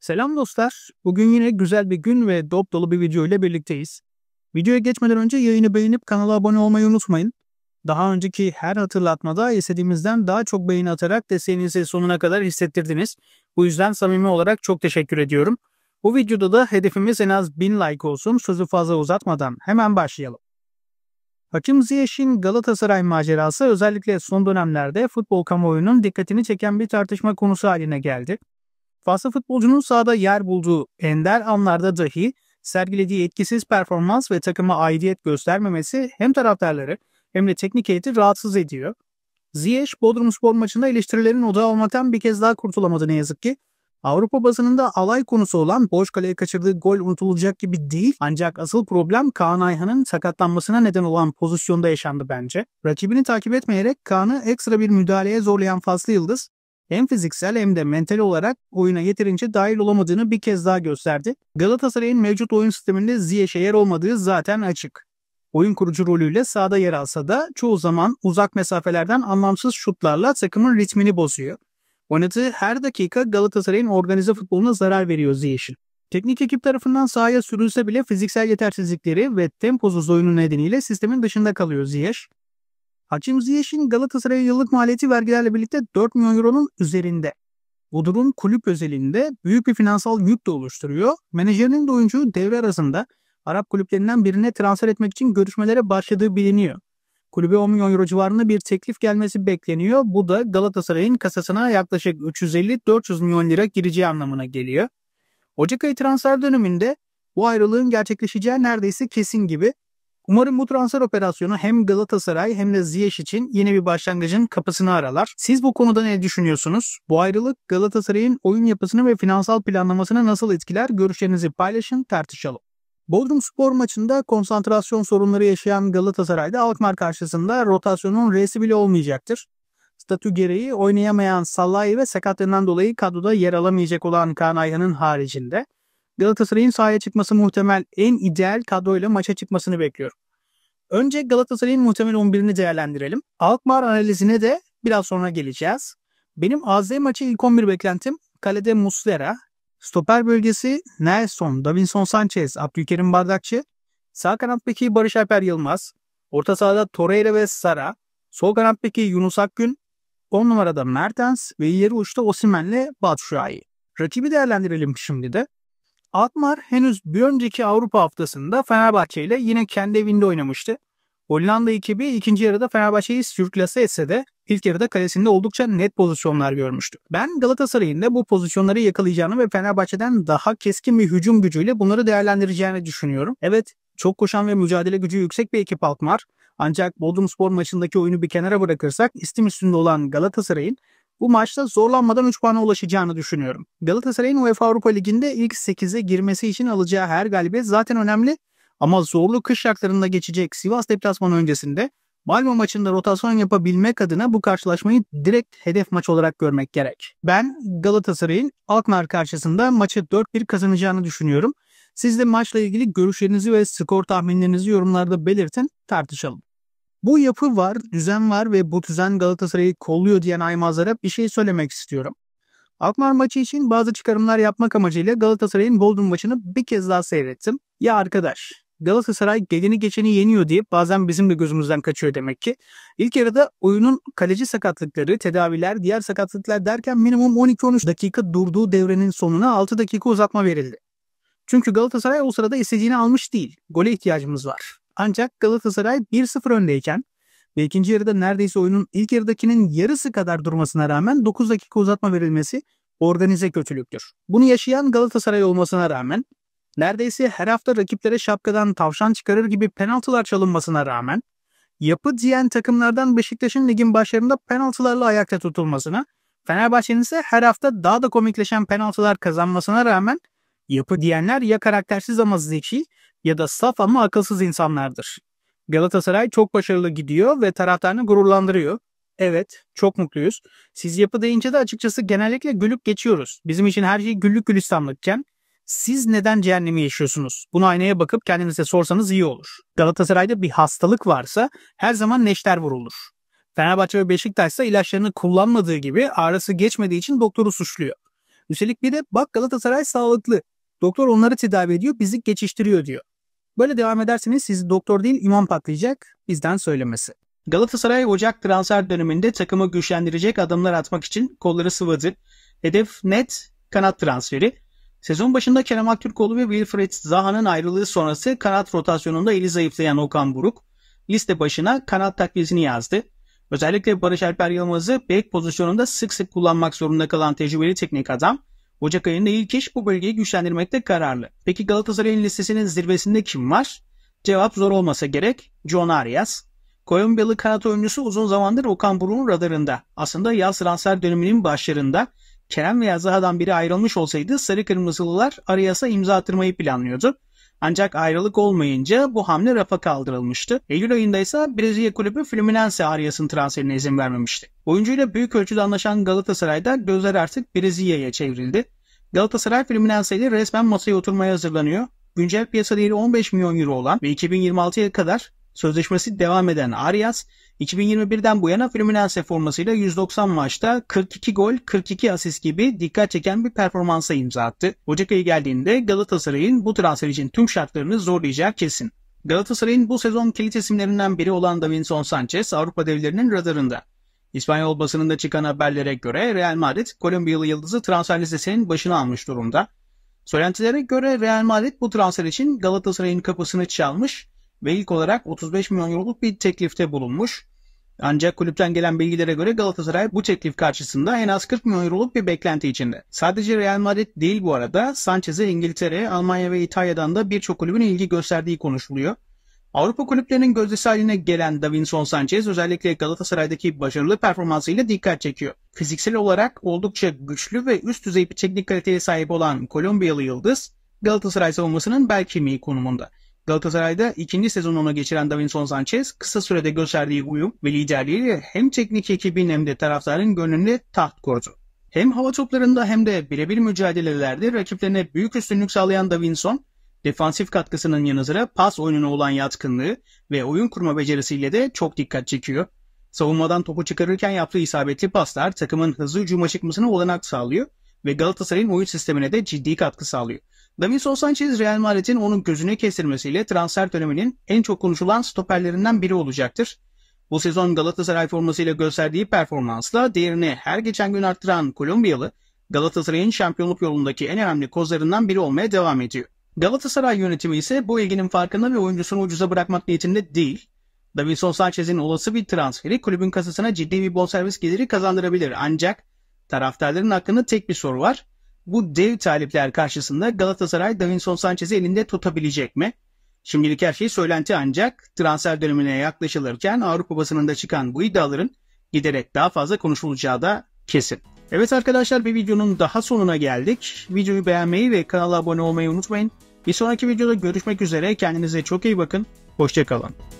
Selam dostlar. Bugün yine güzel bir gün ve dop dolu bir video ile birlikteyiz. Videoya geçmeden önce yayını beğenip kanala abone olmayı unutmayın. Daha önceki her hatırlatmada istediğimizden daha çok beğeni atarak desteğinizi sonuna kadar hissettirdiniz. Bu yüzden samimi olarak çok teşekkür ediyorum. Bu videoda da hedefimiz en az 1000 like olsun. Sözü fazla uzatmadan hemen başlayalım. Hakim Ziyech'in Galatasaray macerası özellikle son dönemlerde futbol kamuoyunun dikkatini çeken bir tartışma konusu haline geldi. Fazla futbolcunun sahada yer bulduğu ender anlarda dahi sergilediği etkisiz performans ve takıma aidiyet göstermemesi hem taraftarları hem de teknik heyeti rahatsız ediyor. Ziyech Bodrum spor maçında eleştirilerin odağı olmaktan bir kez daha kurtulamadı ne yazık ki. Avrupa basınında alay konusu olan boş kaleye kaçırdığı gol unutulacak gibi değil ancak asıl problem Kaan Ayhan'ın sakatlanmasına neden olan pozisyonda yaşandı bence. Rakibini takip etmeyerek Kaan'ı ekstra bir müdahaleye zorlayan Faslı Yıldız hem fiziksel hem de mental olarak oyuna yeterince dahil olamadığını bir kez daha gösterdi. Galatasaray'ın mevcut oyun sisteminde Ziyech'e yer olmadığı zaten açık. Oyun kurucu rolüyle sahada yer alsa da çoğu zaman uzak mesafelerden anlamsız şutlarla takımın ritmini bozuyor. Oynadığı her dakika Galatasaray'ın organize futboluna zarar veriyor Ziyech'in. Teknik ekip tarafından sahaya sürülse bile fiziksel yetersizlikleri ve temposuz oyunu nedeniyle sistemin dışında kalıyor Ziyech. Hacim Ziyech'in Galatasaray'a yıllık maliyeti vergilerle birlikte 4 milyon euronun üzerinde. Bu durum kulüp özelinde büyük bir finansal yük de oluşturuyor. Menajerinin de oyuncuyu devre arasında Arap kulüplerinden birine transfer etmek için görüşmelere başladığı biliniyor. Kulübe 10 milyon euro civarında bir teklif gelmesi bekleniyor. Bu da Galatasaray'ın kasasına yaklaşık 350-400 milyon lira gireceği anlamına geliyor. Ocak ayı transfer döneminde bu ayrılığın gerçekleşeceği neredeyse kesin gibi. Umarım bu transfer operasyonu hem Galatasaray hem de Ziyech için yeni bir başlangıcın kapısını aralar. Siz bu konuda ne düşünüyorsunuz? Bu ayrılık Galatasaray'ın oyun yapısını ve finansal planlamasını nasıl etkiler? Görüşlerinizi paylaşın, tartışalım. Bodrum Spor maçında konsantrasyon sorunları yaşayan Galatasaray'da Alkmaar karşısında rotasyonun resi bile olmayacaktır. Statü gereği oynayamayan Sallay ve sakatlığından dolayı kadroda yer alamayacak olan Kaan Ayhan'ın haricinde Galatasaray'ın sahaya çıkması muhtemel en ideal kadroyla maça çıkmasını bekliyorum. Önce Galatasaray'ın muhtemel 11'ini değerlendirelim. Alkmaar analizine de biraz sonra geleceğiz. Benim AZ maçı ilk 11 beklentim kalede Muslera, stoper bölgesi Nelson, Davinson Sanchez, Abdülkerim Bardakçı, sağ kanat beki Barış Alper Yılmaz, orta sahada Torreira ve Sara, sol kanat beki Yunus Akgün, 10 numarada Mertens ve ileri uçta Osimen'le Batshuayi. Rakibi değerlendirelim şimdi de. Alkmaar henüz bir önceki Avrupa haftasında Fenerbahçe ile yine kendi evinde oynamıştı. Hollanda ekibi ikinci yarıda Fenerbahçe'yi sürklase etse de ilk yarıda kalesinde oldukça net pozisyonlar görmüştü. Ben Galatasaray'ın da bu pozisyonları yakalayacağını ve Fenerbahçe'den daha keskin bir hücum gücüyle bunları değerlendireceğini düşünüyorum. Evet çok koşan ve mücadele gücü yüksek bir ekip Alkmaar. Ancak Bodrum Spor maçındaki oyunu bir kenara bırakırsak istim üstünde olan Galatasaray'ın bu maçta zorlanmadan 3 puana ulaşacağını düşünüyorum. Galatasaray'ın UEFA Avrupa Ligi'nde ilk 8'e girmesi için alacağı her galibiyet zaten önemli ama zorlu kış şartlarında geçecek Sivas deplasmanı öncesinde Malmo maçında rotasyon yapabilmek adına bu karşılaşmayı direkt hedef maç olarak görmek gerek. Ben Galatasaray'ın Alkmaar karşısında maçı 4-1 kazanacağını düşünüyorum. Siz de maçla ilgili görüşlerinizi ve skor tahminlerinizi yorumlarda belirtin, tartışalım. Bu yapı var, düzen var ve bu düzen Galatasaray'ı kolluyor diyen Aymazlara bir şey söylemek istiyorum. Alkmaar maçı için bazı çıkarımlar yapmak amacıyla Galatasaray'ın Bodrum maçını bir kez daha seyrettim. Ya arkadaş, Galatasaray geleni geçeni yeniyor diye bazen bizim de gözümüzden kaçıyor demek ki. İlk yarıda oyunun kaleci sakatlıkları, tedaviler, diğer sakatlıklar derken minimum 12-13 dakika durduğu devrenin sonuna 6 dakika uzatma verildi. Çünkü Galatasaray o sırada istediğini almış değil. Gole ihtiyacımız var. Ancak Galatasaray 1-0 öndeyken ve ikinci yarıda neredeyse oyunun ilk yarıdakinin yarısı kadar durmasına rağmen 9 dakika uzatma verilmesi organize kötülüktür. Bunu yaşayan Galatasaray olmasına rağmen neredeyse her hafta rakiplere şapkadan tavşan çıkarır gibi penaltılar çalınmasına rağmen yapı diyen takımlardan Beşiktaş'ın ligin başlarında penaltılarla ayakta tutulmasına, Fenerbahçe'nin ise her hafta daha da komikleşen penaltılar kazanmasına rağmen yapı diyenler ya karaktersiz ama zeki ya da saf ama akılsız insanlardır. Galatasaray çok başarılı gidiyor ve taraftarını gururlandırıyor. Evet, çok mutluyuz. Siz yapı deyince de açıkçası genellikle gülüp geçiyoruz. Bizim için her şey güllük gülistanlıkken siz neden cehennemi yaşıyorsunuz? Bunu aynaya bakıp kendinize sorsanız iyi olur. Galatasaray'da bir hastalık varsa her zaman neşter vurulur. Fenerbahçe ve Beşiktaş ise ilaçlarını kullanmadığı gibi ağrısı geçmediği için doktoru suçluyor. Üstelik bir de bak Galatasaray sağlıklı. Doktor onları tedavi ediyor, bizi geçiştiriyor diyor. Böyle devam ederseniz sizi doktor değil imam patlayacak bizden söylemesi. Galatasaray Ocak transfer döneminde takımı güçlendirecek adımlar atmak için kolları sıvadı. Hedef net kanat transferi. Sezon başında Kerem Aktürkoğlu ve Wilfred Zaha'nın ayrılığı sonrası kanat rotasyonunda eli zayıflayan Okan Buruk liste başına kanat takviyesini yazdı. Özellikle Barış Alper Yılmaz'ı bek pozisyonunda sık sık kullanmak zorunda kalan tecrübeli teknik adam Ocak ayında ilk iş bu bölgeyi güçlendirmekte kararlı. Peki Galatasaray'ın listesinin zirvesinde kim var? Cevap zor olmasa gerek. John Arias. Kolombiyalı kanat oyuncusu uzun zamandır Okan Buruk'un radarında. Aslında yaz transfer döneminin başlarında Kerem veya Zaha'dan biri ayrılmış olsaydı sarı kırmızılılar Arias'a imza attırmayı planlıyordu. Ancak ayrılık olmayınca bu hamle rafa kaldırılmıştı. Eylül ayında ise Brezilya kulübü Fluminense Arias'ın transferine izin vermemişti. Oyuncuyla büyük ölçüde anlaşan Galatasaray'da gözler artık Brezilya'ya çevrildi. Galatasaray Fluminense ile resmen masaya oturmaya hazırlanıyor. Güncel piyasa değeri 15 milyon euro olan ve 2026'ya kadar sözleşmesi devam eden Arias 2021'den bu yana Fluminense formasıyla 190 maçta 42 gol, 42 asist gibi dikkat çeken bir performansa imza attı. Ocak ayı geldiğinde Galatasaray'ın bu transfer için tüm şartlarını zorlayacağı kesin. Galatasaray'ın bu sezon kilit isimlerinden biri olan Davinson Sanchez Avrupa devlerinin radarında. İspanyol basınında çıkan haberlere göre Real Madrid Kolombiyalı yıldızı transfer listesinin başına almış durumda. Söylentilere göre Real Madrid bu transfer için Galatasaray'ın kapısını çalmış ve ilk olarak 35 milyon euroluk bir teklifte bulunmuş. Ancak kulüpten gelen bilgilere göre Galatasaray bu teklif karşısında en az 40 milyon euroluk bir beklenti içinde. Sadece Real Madrid değil bu arada Sanchez'e İngiltere, Almanya ve İtalya'dan da birçok kulübün ilgi gösterdiği konuşuluyor. Avrupa kulüplerinin gözdesi haline gelen Davinson Sanchez özellikle Galatasaray'daki başarılı performansıyla dikkat çekiyor. Fiziksel olarak oldukça güçlü ve üst düzey bir teknik kaliteye sahip olan Kolombiyalı Yıldız Galatasaray savunmasının bel kemiği konumunda. Galatasaray'da ikinci sezonunu geçiren Davinson Sanchez kısa sürede gösterdiği uyum ve liderliğiyle hem teknik ekibin hem de taraftarın gönlünde taht kurdu. Hem hava toplarında hem de birebir mücadelelerde rakiplerine büyük üstünlük sağlayan Davinson, defansif katkısının yanı sıra pas oyununa olan yatkınlığı ve oyun kurma becerisiyle de çok dikkat çekiyor. Savunmadan topu çıkarırken yaptığı isabetli paslar takımın hızlı hücuma çıkmasına olanak sağlıyor ve Galatasaray'ın oyun sistemine de ciddi katkı sağlıyor. Davinson Sanchez Real Madrid'in onun gözüne kesilmesiyle transfer döneminin en çok konuşulan stoperlerinden biri olacaktır. Bu sezon Galatasaray formasıyla gösterdiği performansla değerini her geçen gün arttıran Kolombiyalı Galatasaray'ın şampiyonluk yolundaki en önemli kozlarından biri olmaya devam ediyor. Galatasaray yönetimi ise bu ilginin farkında ve oyuncusunu ucuza bırakmak niyetinde değil. Davinson Sanchez'in olası bir transferi kulübün kasasına ciddi bir bonservis geliri kazandırabilir ancak taraftarların hakkında tek bir soru var bu dev talipler karşısında Galatasaray Davinson Sanchez'i elinde tutabilecek mi? Şimdilik her şey söylenti ancak transfer dönemine yaklaşılırken Avrupa basınında çıkan bu iddiaların giderek daha fazla konuşulacağı da kesin. Evet arkadaşlar bir videonun daha sonuna geldik. Videoyu beğenmeyi ve kanala abone olmayı unutmayın. Bir sonraki videoda görüşmek üzere. Kendinize çok iyi bakın. Hoşçakalın.